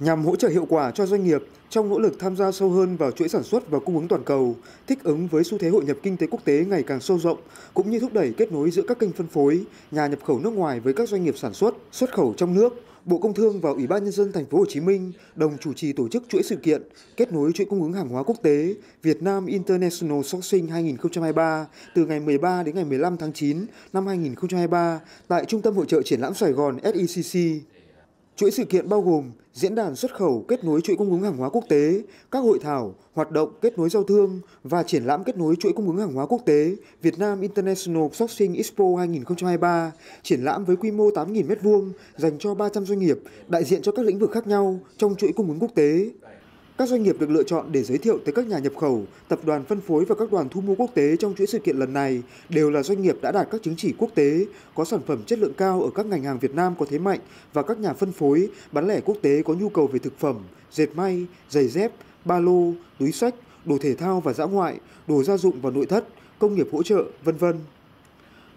Nhằm hỗ trợ hiệu quả cho doanh nghiệp trong nỗ lực tham gia sâu hơn vào chuỗi sản xuất và cung ứng toàn cầu, thích ứng với xu thế hội nhập kinh tế quốc tế ngày càng sâu rộng, cũng như thúc đẩy kết nối giữa các kênh phân phối, nhà nhập khẩu nước ngoài với các doanh nghiệp sản xuất, xuất khẩu trong nước, Bộ Công Thương và Ủy ban nhân dân thành phố Hồ Chí Minh đồng chủ trì tổ chức chuỗi sự kiện kết nối chuỗi cung ứng hàng hóa quốc tế Việt Nam International Sourcing 2023 từ ngày 13 đến ngày 15 tháng 9 năm 2023 tại Trung tâm Hội trợ Triển lãm Sài Gòn SECC. Chuỗi sự kiện bao gồm diễn đàn xuất khẩu kết nối chuỗi cung ứng hàng hóa quốc tế, các hội thảo, hoạt động kết nối giao thương và triển lãm kết nối chuỗi cung ứng hàng hóa quốc tế Việt Nam International Sourcing Expo 2023, triển lãm với quy mô 8.000 m2 dành cho 300 doanh nghiệp đại diện cho các lĩnh vực khác nhau trong chuỗi cung ứng quốc tế. Các doanh nghiệp được lựa chọn để giới thiệu tới các nhà nhập khẩu, tập đoàn phân phối và các đoàn thu mua quốc tế trong chuỗi sự kiện lần này đều là doanh nghiệp đã đạt các chứng chỉ quốc tế, có sản phẩm chất lượng cao ở các ngành hàng Việt Nam có thế mạnh và các nhà phân phối bán lẻ quốc tế có nhu cầu về thực phẩm, dệt may, giày dép, ba lô, túi sách, đồ thể thao và dã ngoại, đồ gia dụng và nội thất, công nghiệp hỗ trợ, vân vân.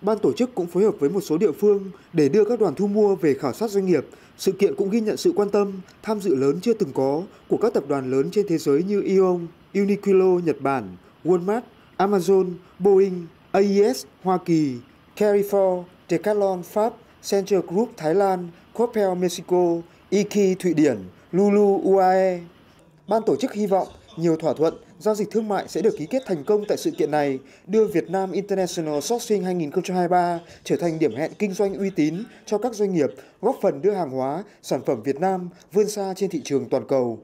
Ban tổ chức cũng phối hợp với một số địa phương để đưa các đoàn thu mua về khảo sát doanh nghiệp. Sự kiện cũng ghi nhận sự quan tâm, tham dự lớn chưa từng có của các tập đoàn lớn trên thế giới như Ion, e Uniqlo Nhật Bản, Walmart, Amazon, Boeing, AES Hoa Kỳ, Carrefour, Decathlon Pháp, Central Group Thái Lan, Coppel Mexico, Iki Thụy Điển, Lulu UAE. Ban tổ chức hy vọng nhiều thỏa thuận, giao dịch thương mại sẽ được ký kết thành công tại sự kiện này, đưa Việt Nam International Sourcing 2023 trở thành điểm hẹn kinh doanh uy tín cho các doanh nghiệp, góp phần đưa hàng hóa, sản phẩm Việt Nam vươn xa trên thị trường toàn cầu.